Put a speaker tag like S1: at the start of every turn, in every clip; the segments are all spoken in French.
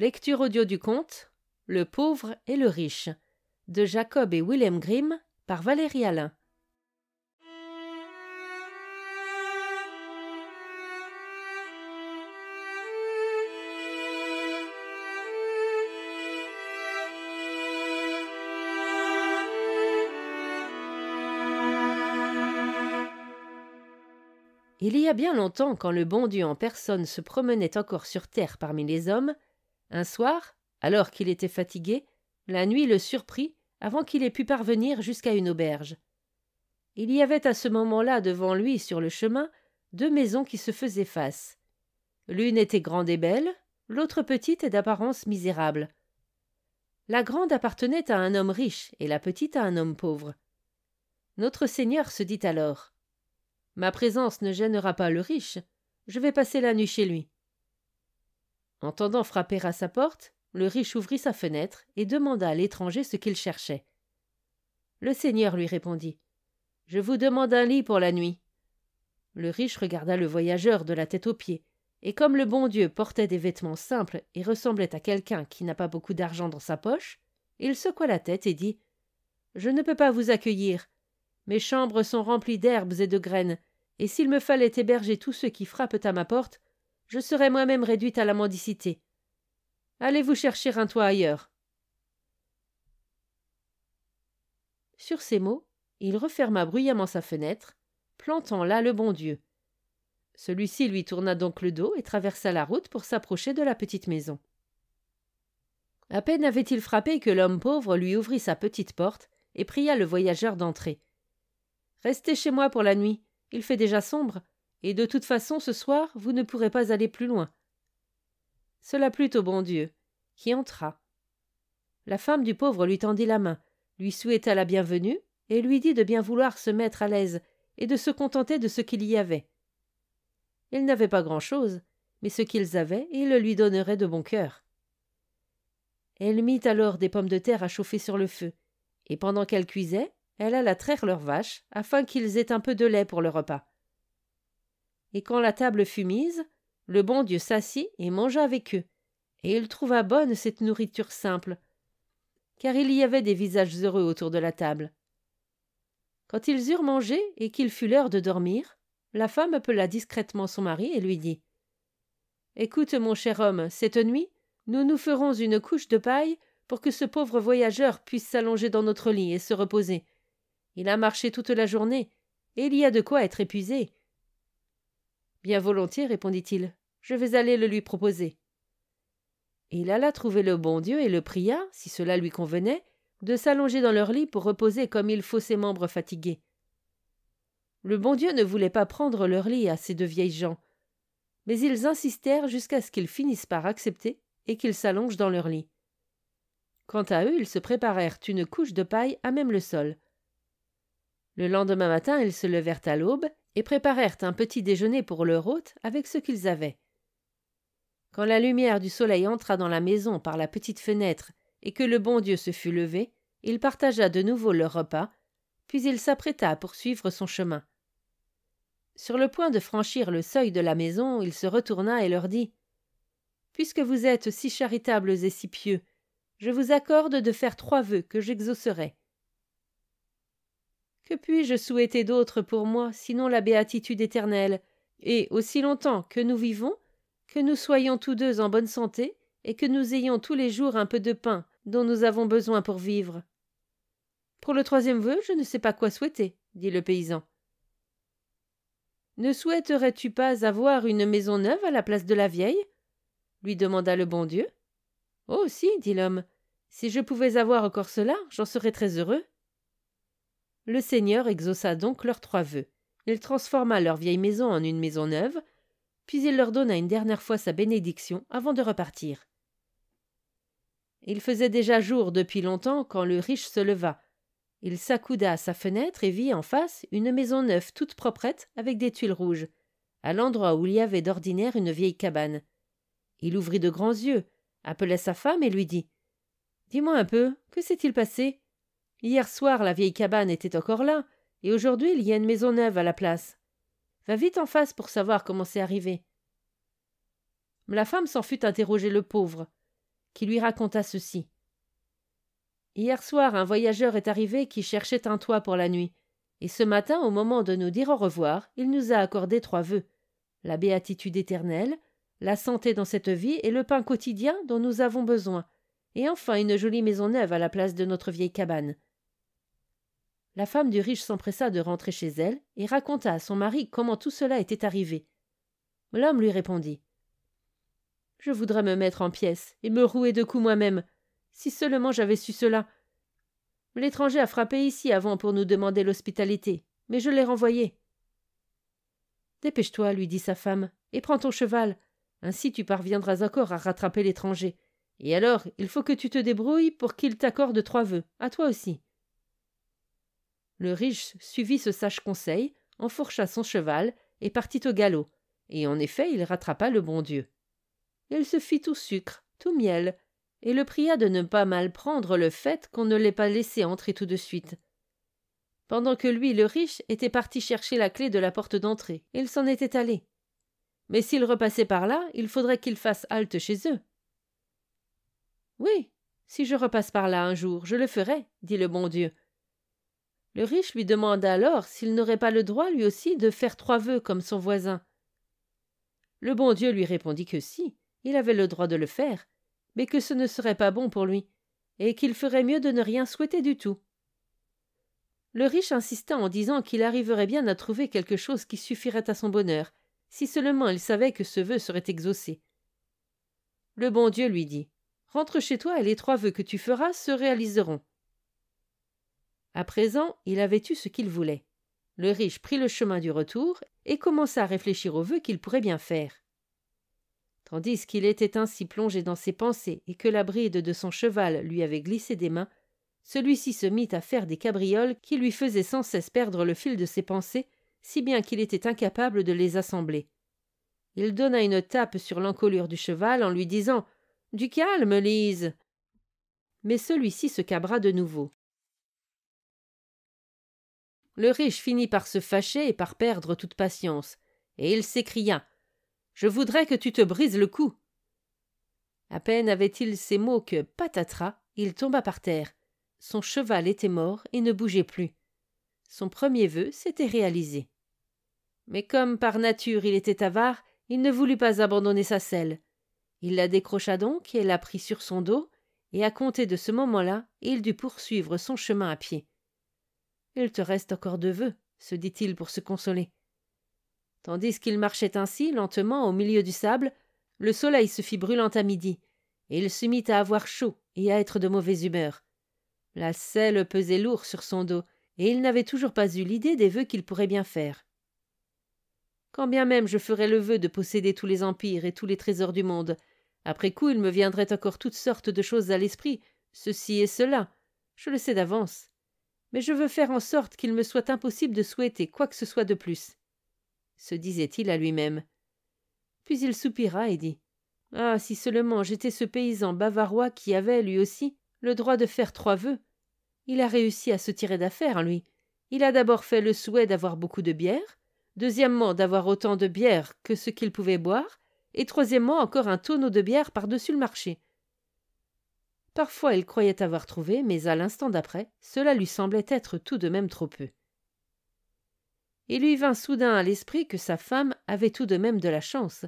S1: Lecture audio du conte Le pauvre et le riche de Jacob et Willem Grimm par Valérie Alain. Il y a bien longtemps, quand le bon Dieu en personne se promenait encore sur terre parmi les hommes, un soir, alors qu'il était fatigué, la nuit le surprit avant qu'il ait pu parvenir jusqu'à une auberge. Il y avait à ce moment-là devant lui, sur le chemin, deux maisons qui se faisaient face. L'une était grande et belle, l'autre petite et d'apparence misérable. La grande appartenait à un homme riche et la petite à un homme pauvre. Notre Seigneur se dit alors Ma présence ne gênera pas le riche, je vais passer la nuit chez lui. Entendant frapper à sa porte, le riche ouvrit sa fenêtre et demanda à l'étranger ce qu'il cherchait. Le seigneur lui répondit. Je vous demande un lit pour la nuit. Le riche regarda le voyageur de la tête aux pieds, et comme le bon Dieu portait des vêtements simples et ressemblait à quelqu'un qui n'a pas beaucoup d'argent dans sa poche, il secoua la tête et dit. Je ne peux pas vous accueillir. Mes chambres sont remplies d'herbes et de graines, et s'il me fallait héberger tous ceux qui frappent à ma porte, je serai moi-même réduite à la mendicité. Allez vous chercher un toit ailleurs. Sur ces mots, il referma bruyamment sa fenêtre, plantant là le bon Dieu. Celui-ci lui tourna donc le dos et traversa la route pour s'approcher de la petite maison. À peine avait-il frappé que l'homme pauvre lui ouvrit sa petite porte et pria le voyageur d'entrer. Restez chez moi pour la nuit, il fait déjà sombre, et de toute façon, ce soir, vous ne pourrez pas aller plus loin. Cela plut au bon Dieu, qui entra. La femme du pauvre lui tendit la main, lui souhaita la bienvenue, et lui dit de bien vouloir se mettre à l'aise, et de se contenter de ce qu'il y avait. Ils n'avaient pas grand-chose, mais ce qu'ils avaient, ils le lui donneraient de bon cœur. Elle mit alors des pommes de terre à chauffer sur le feu, et pendant qu'elle cuisait, elle alla traire leurs vaches, afin qu'ils aient un peu de lait pour le repas et quand la table fut mise, le bon Dieu s'assit et mangea avec eux, et il trouva bonne cette nourriture simple, car il y avait des visages heureux autour de la table. Quand ils eurent mangé et qu'il fut l'heure de dormir, la femme appela discrètement son mari et lui dit Écoute, mon cher homme, cette nuit, nous nous ferons une couche de paille pour que ce pauvre voyageur puisse s'allonger dans notre lit et se reposer. Il a marché toute la journée, et il y a de quoi être épuisé. Bien volontiers, répondit-il. Je vais aller le lui proposer. Il alla trouver le bon Dieu et le pria, si cela lui convenait, de s'allonger dans leur lit pour reposer comme il faut ses membres fatigués. Le bon Dieu ne voulait pas prendre leur lit à ces deux vieilles gens, mais ils insistèrent jusqu'à ce qu'ils finissent par accepter et qu'ils s'allongent dans leur lit. Quant à eux, ils se préparèrent une couche de paille à même le sol. Le lendemain matin, ils se levèrent à l'aube et préparèrent un petit déjeuner pour leur hôte avec ce qu'ils avaient. Quand la lumière du soleil entra dans la maison par la petite fenêtre et que le bon Dieu se fut levé, il partagea de nouveau leur repas, puis il s'apprêta à poursuivre son chemin. Sur le point de franchir le seuil de la maison, il se retourna et leur dit Puisque vous êtes si charitables et si pieux, je vous accorde de faire trois vœux que j'exaucerai. Que puis-je souhaiter d'autre pour moi, sinon la béatitude éternelle, et aussi longtemps que nous vivons, que nous soyons tous deux en bonne santé, et que nous ayons tous les jours un peu de pain dont nous avons besoin pour vivre. Pour le troisième vœu, je ne sais pas quoi souhaiter, dit le paysan. Ne souhaiterais tu pas avoir une maison neuve à la place de la vieille? lui demanda le bon Dieu. Oh. Si, dit l'homme, si je pouvais avoir encore cela, j'en serais très heureux. Le Seigneur exauça donc leurs trois vœux. Il transforma leur vieille maison en une maison neuve, puis il leur donna une dernière fois sa bénédiction avant de repartir. Il faisait déjà jour depuis longtemps quand le riche se leva. Il s'accouda à sa fenêtre et vit en face une maison neuve toute proprette avec des tuiles rouges, à l'endroit où il y avait d'ordinaire une vieille cabane. Il ouvrit de grands yeux, appela sa femme et lui dit Dis-moi un peu, que s'est-il passé Hier soir, la vieille cabane était encore là, et aujourd'hui, il y a une maison neuve à la place. Va vite en face pour savoir comment c'est arrivé. La femme s'en fut interroger le pauvre, qui lui raconta ceci. Hier soir, un voyageur est arrivé qui cherchait un toit pour la nuit, et ce matin, au moment de nous dire au revoir, il nous a accordé trois vœux la béatitude éternelle, la santé dans cette vie et le pain quotidien dont nous avons besoin, et enfin une jolie maison neuve à la place de notre vieille cabane. La femme du riche s'empressa de rentrer chez elle et raconta à son mari comment tout cela était arrivé. L'homme lui répondit Je voudrais me mettre en pièces et me rouer de coups moi-même. Si seulement j'avais su cela. L'étranger a frappé ici avant pour nous demander l'hospitalité, mais je l'ai renvoyé. Dépêche-toi, lui dit sa femme, et prends ton cheval. Ainsi tu parviendras encore à rattraper l'étranger. Et alors, il faut que tu te débrouilles pour qu'il t'accorde trois vœux, à toi aussi. Le riche suivit ce sage conseil, enfourcha son cheval et partit au galop, et en effet il rattrapa le bon Dieu. Il se fit tout sucre, tout miel, et le pria de ne pas mal prendre le fait qu'on ne l'ait pas laissé entrer tout de suite. Pendant que lui, le riche, était parti chercher la clé de la porte d'entrée, il s'en était allé. Mais s'il repassait par là, il faudrait qu'il fasse halte chez eux. Oui, si je repasse par là un jour, je le ferai, dit le bon Dieu, le riche lui demanda alors s'il n'aurait pas le droit lui aussi de faire trois vœux comme son voisin. Le bon Dieu lui répondit que si, il avait le droit de le faire, mais que ce ne serait pas bon pour lui, et qu'il ferait mieux de ne rien souhaiter du tout. Le riche insista en disant qu'il arriverait bien à trouver quelque chose qui suffirait à son bonheur, si seulement il savait que ce vœu serait exaucé. Le bon Dieu lui dit. Rentre chez toi et les trois vœux que tu feras se réaliseront. À présent, il avait eu ce qu'il voulait. Le riche prit le chemin du retour et commença à réfléchir aux vœux qu'il pourrait bien faire. Tandis qu'il était ainsi plongé dans ses pensées et que la bride de son cheval lui avait glissé des mains, celui-ci se mit à faire des cabrioles qui lui faisaient sans cesse perdre le fil de ses pensées, si bien qu'il était incapable de les assembler. Il donna une tape sur l'encolure du cheval en lui disant Du calme, Lise Mais celui-ci se cabra de nouveau. Le riche finit par se fâcher et par perdre toute patience, et il s'écria Je voudrais que tu te brises le cou. À peine avait-il ces mots que, patatras, il tomba par terre. Son cheval était mort et ne bougeait plus. Son premier vœu s'était réalisé. Mais comme par nature il était avare, il ne voulut pas abandonner sa selle. Il la décrocha donc et la prit sur son dos, et à compter de ce moment-là, il dut poursuivre son chemin à pied. Il te reste encore deux vœux, se dit-il pour se consoler. Tandis qu'il marchait ainsi, lentement, au milieu du sable, le soleil se fit brûlant à midi, et il se mit à avoir chaud et à être de mauvaise humeur. La selle pesait lourd sur son dos, et il n'avait toujours pas eu l'idée des vœux qu'il pourrait bien faire. Quand bien même je ferais le vœu de posséder tous les empires et tous les trésors du monde, après coup il me viendrait encore toutes sortes de choses à l'esprit, ceci et cela, je le sais d'avance mais je veux faire en sorte qu'il me soit impossible de souhaiter quoi que ce soit de plus. Se disait-il à lui-même. Puis il soupira et dit Ah, si seulement j'étais ce paysan bavarois qui avait, lui aussi, le droit de faire trois vœux. Il a réussi à se tirer d'affaire, lui. Il a d'abord fait le souhait d'avoir beaucoup de bière, deuxièmement d'avoir autant de bière que ce qu'il pouvait boire, et troisièmement encore un tonneau de bière par-dessus le marché. Parfois il croyait avoir trouvé, mais à l'instant d'après, cela lui semblait être tout de même trop peu. Il lui vint soudain à l'esprit que sa femme avait tout de même de la chance.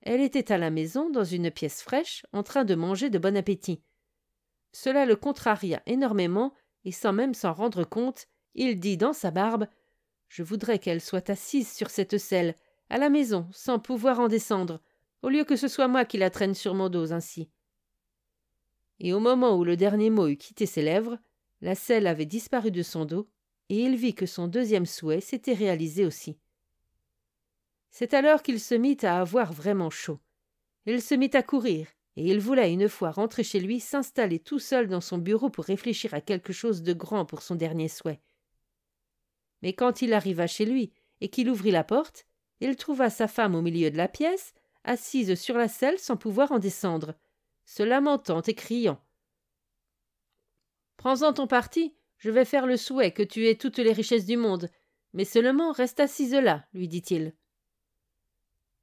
S1: Elle était à la maison, dans une pièce fraîche, en train de manger de bon appétit. Cela le contraria énormément, et sans même s'en rendre compte, il dit dans sa barbe Je voudrais qu'elle soit assise sur cette selle, à la maison, sans pouvoir en descendre, au lieu que ce soit moi qui la traîne sur mon dos ainsi et au moment où le dernier mot eut quitté ses lèvres, la selle avait disparu de son dos, et il vit que son deuxième souhait s'était réalisé aussi. C'est alors qu'il se mit à avoir vraiment chaud. Il se mit à courir, et il voulait, une fois rentré chez lui, s'installer tout seul dans son bureau pour réfléchir à quelque chose de grand pour son dernier souhait. Mais quand il arriva chez lui et qu'il ouvrit la porte, il trouva sa femme au milieu de la pièce, assise sur la selle sans pouvoir en descendre, se lamentant et criant. Prends-en ton parti, je vais faire le souhait que tu aies toutes les richesses du monde, mais seulement reste assise là, lui dit-il.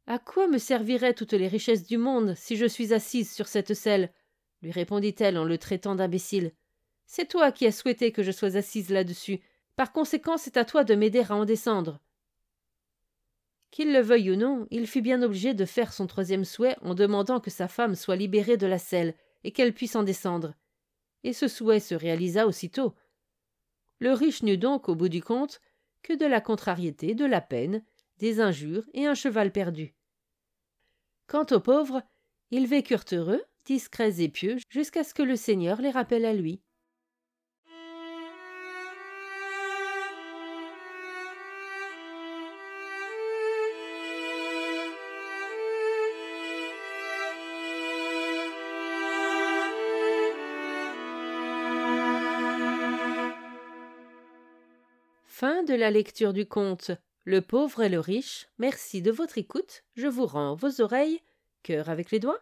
S1: À quoi me serviraient toutes les richesses du monde si je suis assise sur cette selle lui répondit-elle en le traitant d'imbécile. C'est toi qui as souhaité que je sois assise là-dessus. Par conséquent, c'est à toi de m'aider à en descendre. Qu'il le veuille ou non, il fut bien obligé de faire son troisième souhait en demandant que sa femme soit libérée de la selle et qu'elle puisse en descendre. Et ce souhait se réalisa aussitôt. Le riche n'eut donc, au bout du compte, que de la contrariété, de la peine, des injures et un cheval perdu. Quant aux pauvres, ils vécurent heureux, discrets et pieux, jusqu'à ce que le Seigneur les rappelle à lui. de la lecture du conte Le pauvre et le riche. Merci de votre écoute. Je vous rends vos oreilles. Cœur avec les doigts.